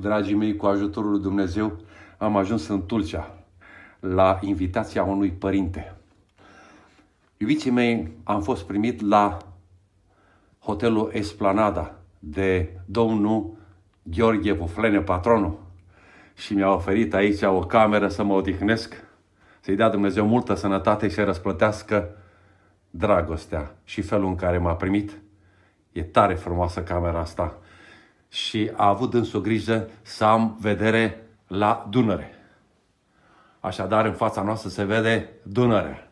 dragii mei, cu ajutorul lui Dumnezeu, am ajuns în Tulcea, la invitația unui părinte. Iubiții mei, am fost primit la hotelul Esplanada de domnul Gheorghe Puflene, patronul, și mi-a oferit aici o cameră să mă odihnesc, să-i dea Dumnezeu multă sănătate și să răsplătească dragostea și felul în care m-a primit. E tare frumoasă camera asta și a avut însă o grijă să am vedere la Dunăre. Așadar, în fața noastră se vede Dunărea.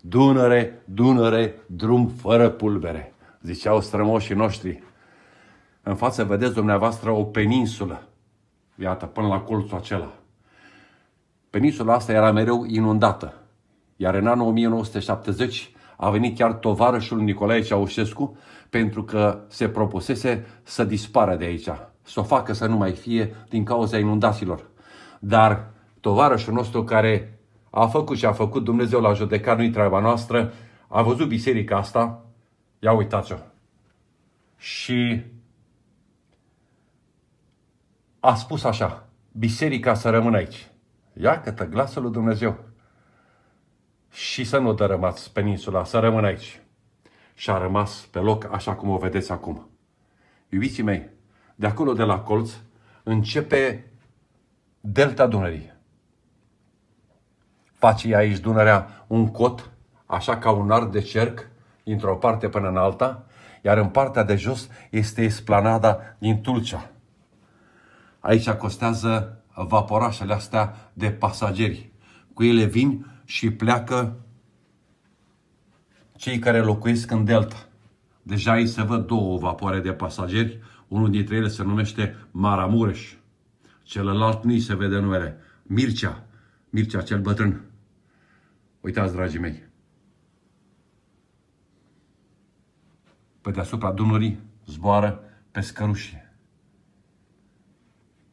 Dunăre, Dunăre, drum fără pulbere, ziceau strămoșii noștri. În față vedeți dumneavoastră o peninsulă, iată, până la colțul acela. Peninsula asta era mereu inundată, iar în anul 1970 a venit chiar tovarășul Nicolae Ceaușescu pentru că se propusese să dispară de aici, să o facă să nu mai fie din cauza inundațiilor. Dar tovarășul nostru care a făcut și a făcut Dumnezeu la judecat, nu-i treaba noastră, a văzut biserica asta, ia uitați-o. Și a spus așa, biserica să rămână aici. Ia că glasul lui Dumnezeu și să nu dărâmați peninsula, să rămână aici. Și a rămas pe loc așa cum o vedeți acum. Iubiții mei, de acolo de la colț începe delta Dunării. Face aici Dunărea un cot, așa ca un ar de cerc, dintr-o parte până în alta, iar în partea de jos este esplanada din Tulcea. Aici costează vaporașele astea de pasageri. Cu ele vin și pleacă cei care locuiesc în delta. Deja ei se văd două vapoare de pasageri, unul dintre ele se numește Maramureș, celălalt nu se vede numele, Mircea, Mircea cel bătrân. Uitați, dragii mei, pe deasupra Dunării zboară pescărușii.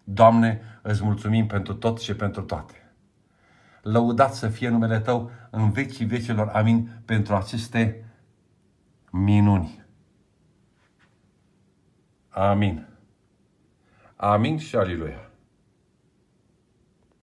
Doamne, îți mulțumim pentru tot și pentru toate lăudat să fie numele Tău în vecii vecilor. Amin. Pentru aceste minuni. Amin. Amin și aliluia.